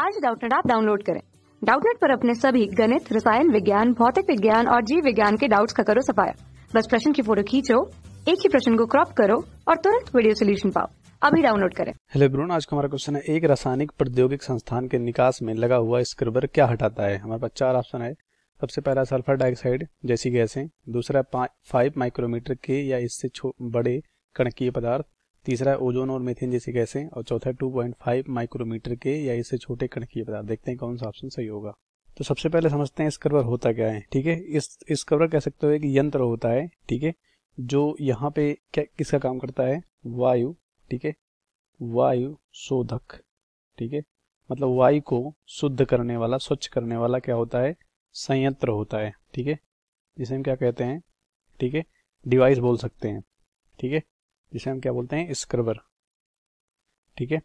आज डाउटनेट आप डाउनलोड करें डाउटनेट पर अपने सभी गणित रसायन विज्ञान भौतिक विज्ञान और जीव विज्ञान के डाउट्स का करो सफाया बस प्रश्न की फोटो खींचो एक ही प्रश्न को क्रॉप करो और तुरंत वीडियो सोल्यूशन पाओ अभी डाउनलोड करें हेलो ब्रोन आज का हमारा क्वेश्चन है एक रासायनिक प्रौद्योगिक संस्थान के निकास में लगा हुआ स्क्रबर क्या हटाता है हमारे पास चार ऑप्शन है सबसे पहला सल्फर डाइऑक्साइड जैसी गैसें दूसरा फाइव माइक्रोमीटर के या इससे बड़े कणकीय पदार्थ तीसरा ओजोन और मेथेन जैसे गैसें और चौथा 2.5 माइक्रोमीटर के या इससे छोटे कणकीय पदार्थ देखते हैं कौन सा ऑप्शन सही होगा तो सबसे पहले समझते हैं स्क्रबर होता क्या है ठीक है इस स्क्रबर कह सकते हो एक यंत्र होता है ठीक है जो यहाँ पे क्या किसका काम करता है वायु ठीक है वायु शोधक ठीक है मतलब वायु को शुद्ध करने वाला स्वच्छ करने वाला क्या होता है संयंत्र होता है ठीक है जिसे हम क्या कहते हैं ठीक है डिवाइस बोल सकते हैं ठीक है जिसे हम क्या बोलते हैं स्क्रबर ठीक है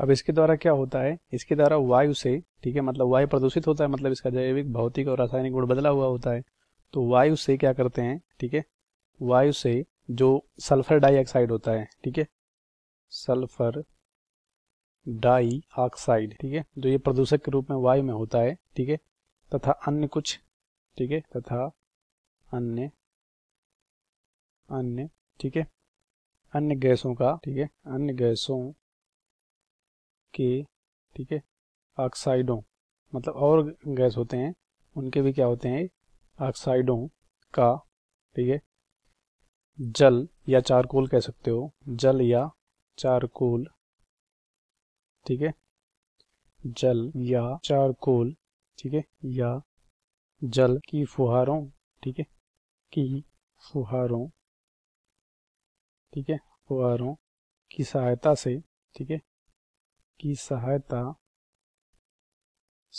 अब इसके द्वारा क्या होता है इसके द्वारा वायु से ठीक है मतलब वायु प्रदूषित होता है मतलब इसका जैविक भौतिक और रासायनिक गुण बदला हुआ होता है तो वायु से क्या करते हैं ठीक है वायु से जो सल्फर डाइऑक्साइड होता है ठीक है सल्फर डाई ऑक्साइड ठीक है जो ये प्रदूषक के रूप में वायु में होता है ठीक है तथा अन्य कुछ ठीक है तथा अन्य अन्य ठीक है अन्य गैसों का ठीक है अन्य गैसों के ठीक है ऑक्साइडों मतलब और गैस होते हैं उनके भी क्या होते हैं ऑक्साइडों का ठीक है जल या चारकोल कह सकते हो जल या चारकोल ठीक है जल या चारकोल ठीक है या जल की फुहारों ठीक है की फुहारों ठीक है फुहारों की सहायता से ठीक है की सहायता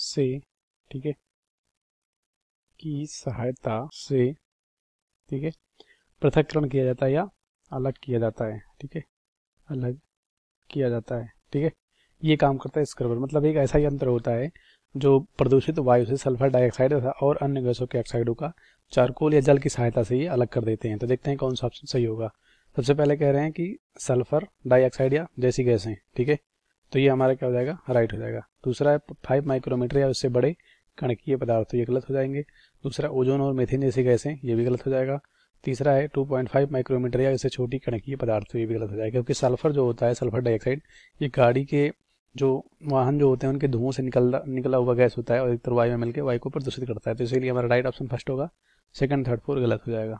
से ठीक है की सहायता से ठीक है पृथककरण किया जाता है या अलग किया जाता है ठीक है अलग किया जाता है ठीक है ये काम करता है स्क्रबर मतलब एक ऐसा यंत्र होता है जो प्रदूषित वायु से सल्फर डाइऑक्साइड और अन्य गैसों के ऑक्साइडों का चारकोल या जल की सहायता से ही अलग कर देते हैं तो देखते हैं कौन सा ऑप्शन सही होगा सबसे पहले कह रहे हैं कि सल्फर डाइऑक्साइड या जैसी गैसें ठीक है तो ये हमारा क्या हो जाएगा राइट हो जाएगा दूसरा है फाइव माइक्रोमीटर या उससे बड़े कणकीय पदार्थ ये गलत हो जाएंगे दूसरा ओजोन और मेथेन जैसी गैसें ये भी गलत हो जाएगा तीसरा है 2.5 माइक्रोमीटर या इससे छोटी कणकीय पदार्थ ये भी गलत हो जाएगा क्योंकि सल्फर जो होता है सल्फर डाइऑक्साइड ये गाड़ी के जो वाहन जो होते हैं उनके धुओं से निकल निकला हुआ गैस होता है और एक तरह वायु में मिलकर वायु को प्रदूषित करता है तो इसीलिए हमारा राइट ऑप्शन फर्स्ट होगा सेकंड थर्ड फोर गलत हो जाएगा